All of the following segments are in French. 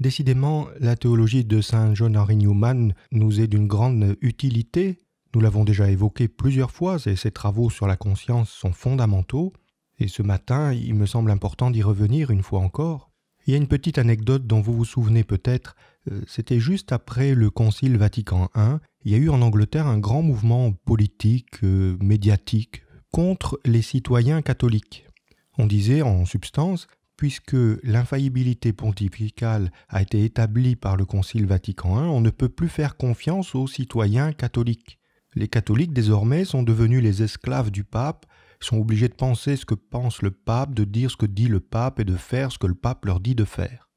Décidément, la théologie de saint John Henry Newman nous est d'une grande utilité. Nous l'avons déjà évoqué plusieurs fois et ses travaux sur la conscience sont fondamentaux. Et ce matin, il me semble important d'y revenir une fois encore. Il y a une petite anecdote dont vous vous souvenez peut-être. Euh, c'était juste après le Concile Vatican I. Il y a eu en Angleterre un grand mouvement politique, euh, médiatique, contre les citoyens catholiques. On disait en substance puisque l'infaillibilité pontificale a été établie par le Concile Vatican I, on ne peut plus faire confiance aux citoyens catholiques. Les catholiques désormais sont devenus les esclaves du pape, sont obligés de penser ce que pense le pape, de dire ce que dit le pape et de faire ce que le pape leur dit de faire.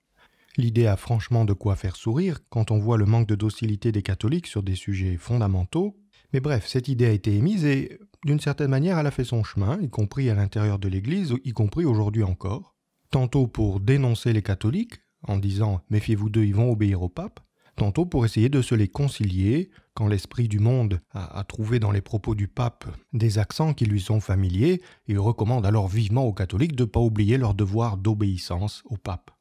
L'idée a franchement de quoi faire sourire quand on voit le manque de docilité des catholiques sur des sujets fondamentaux, mais bref, cette idée a été émise et d'une certaine manière elle a fait son chemin, y compris à l'intérieur de l'Église, y compris aujourd'hui encore tantôt pour dénoncer les catholiques, en disant méfiez-vous d'eux, ils vont obéir au pape, tantôt pour essayer de se les concilier, quand l'esprit du monde a, trouvé dans les propos du pape des accents qui lui sont familiers, il recommande alors vivement aux catholiques de ne pas oublier leur devoir d'obéissance au pape.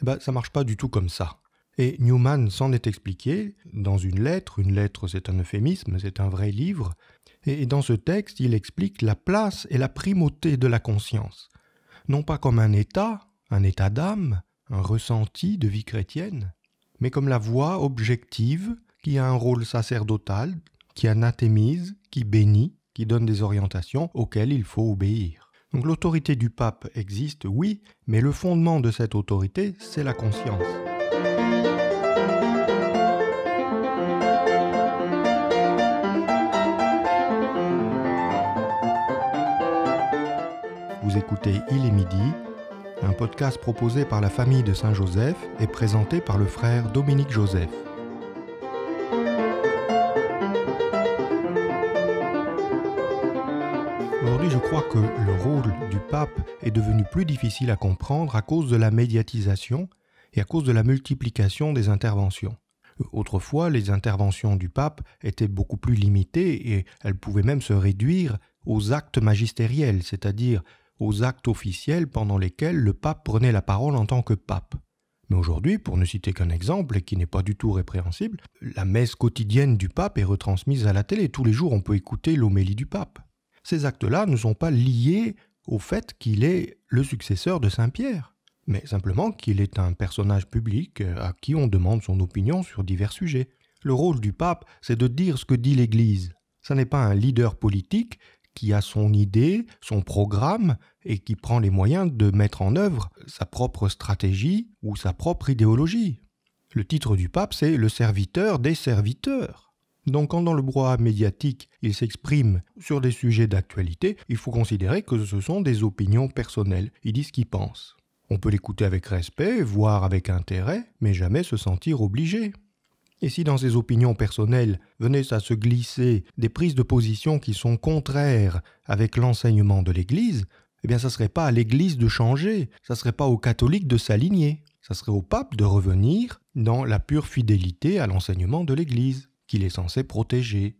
Eh ben, ça marche pas du tout comme ça. Et Newman s'en est expliqué dans une lettre, une lettre c'est un euphémisme, c'est un vrai livre, et dans ce texte il explique la place et la primauté de la conscience non pas comme un état, un état d'âme, un ressenti de vie chrétienne, mais comme la voie objective qui a un rôle sacerdotal, qui anatémise, qui bénit, qui donne des orientations auxquelles il faut obéir. Donc l'autorité du pape existe, oui, mais le fondement de cette autorité, c'est la conscience. écoutez Il est midi, un podcast proposé par la famille de Saint-Joseph et présenté par le frère Dominique Joseph. Aujourd'hui, je crois que le rôle du pape est devenu plus difficile à comprendre à cause de la médiatisation et à cause de la multiplication des interventions. Autrefois, les interventions du pape étaient beaucoup plus limitées et elles pouvaient même se réduire aux actes magistériels, c'est-à-dire aux actes officiels pendant lesquels le pape prenait la parole en tant que pape. Mais aujourd'hui, pour ne citer qu'un exemple qui n'est pas du tout répréhensible, la messe quotidienne du pape est retransmise à la télé. Tous les jours, on peut écouter l'homélie du pape. Ces actes-là ne sont pas liés au fait qu'il est le successeur de Saint Pierre, mais simplement qu'il est un personnage public euh, à qui on demande son opinion sur divers sujets. Le rôle du pape, c'est de dire ce que dit l'Église. Ça n'est pas un leader politique, qui a son idée, son programme, et qui prend les moyens de mettre en œuvre sa propre stratégie ou sa propre idéologie. Le titre du pape, c'est le serviteur des serviteurs. Donc quand dans le droit médiatique il s'exprime sur des sujets d'actualité, il faut considérer que ce sont des opinions personnelles, il dit ce qu'il pense. On peut l'écouter avec respect, voire avec intérêt, mais jamais se sentir obligé. Et si dans ses opinions personnelles venaient à se glisser des prises de position qui sont contraires avec l'enseignement de l'Église, eh bien ça ne serait pas à l'Église de changer, ça ne serait pas aux catholiques de s'aligner, ça serait au pape de revenir dans la pure fidélité à l'enseignement de l'Église, qu'il est censé protéger.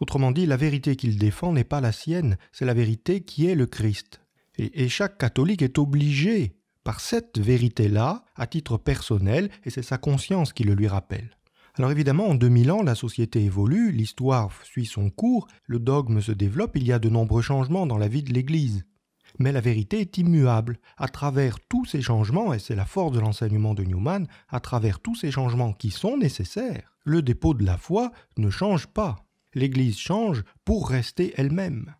Autrement dit, la vérité qu'il défend n'est pas la sienne, c'est la vérité qui est le Christ. Et, et chaque catholique est obligé par cette vérité-là, à titre personnel, et c'est sa conscience qui le lui rappelle. Alors évidemment, en 2000 ans, la société évolue, l'histoire suit son cours, le dogme se développe, il y a de nombreux changements dans la vie de l'Église. Mais la vérité est immuable. À travers tous ces changements, et c'est la force de l'enseignement de Newman, à travers tous ces changements qui sont nécessaires, le dépôt de la foi ne change pas. L'Église change pour rester elle-même.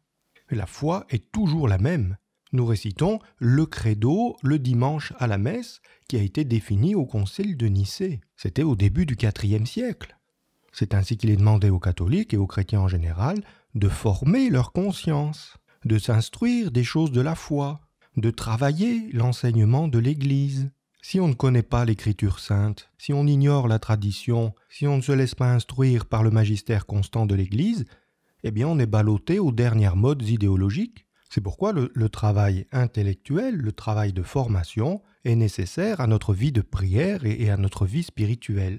La foi est toujours la même nous récitons le credo le dimanche à la messe qui a été défini au Concile de Nicée. C'était au début du IVe siècle. C'est ainsi qu'il est demandé aux catholiques et aux chrétiens en général de former leur conscience, de s'instruire des choses de la foi, de travailler l'enseignement de l'Église. Si on ne connaît pas l'Écriture sainte, si on ignore la tradition, si on ne se laisse pas instruire par le magistère constant de l'Église, eh bien on est ballotté aux dernières modes idéologiques c'est pourquoi le, travail intellectuel, le travail de formation est nécessaire à notre vie de prière et, et à notre vie spirituelle.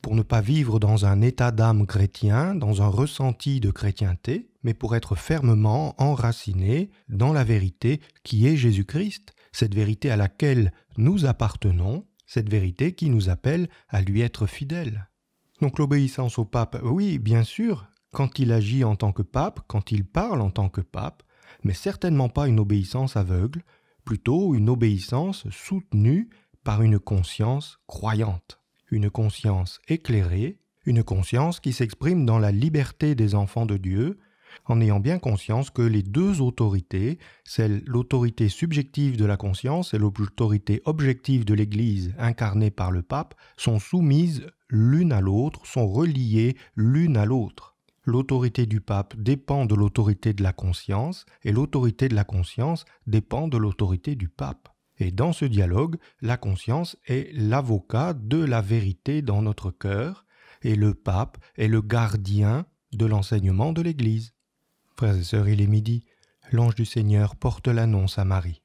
Pour ne pas vivre dans un état d'âme chrétien, dans un ressenti de chrétienté, mais pour être fermement enraciné dans la vérité qui est Jésus-Christ, cette vérité à laquelle nous appartenons, cette vérité qui nous appelle à lui être fidèle. Donc l'obéissance au pape, oui, bien sûr, quand il agit en tant que pape, quand il parle en tant que pape, mais certainement pas une obéissance aveugle, plutôt une obéissance soutenue par une conscience croyante, une conscience éclairée, une conscience qui s'exprime dans la liberté des enfants de Dieu, en ayant bien conscience que les deux autorités, celle l'autorité subjective de la conscience et l'autorité objective de l'Église incarnée par le pape, sont soumises l'une à l'autre, sont reliées l'une à l'autre. L'autorité du pape dépend de l'autorité de la conscience et l'autorité de la conscience dépend de l'autorité du pape. Et dans ce dialogue, la conscience est l'avocat de la vérité dans notre cœur et le pape est le gardien de l'enseignement de l'Église. Frères et sœurs, il est midi. L'ange du Seigneur porte l'annonce à Marie.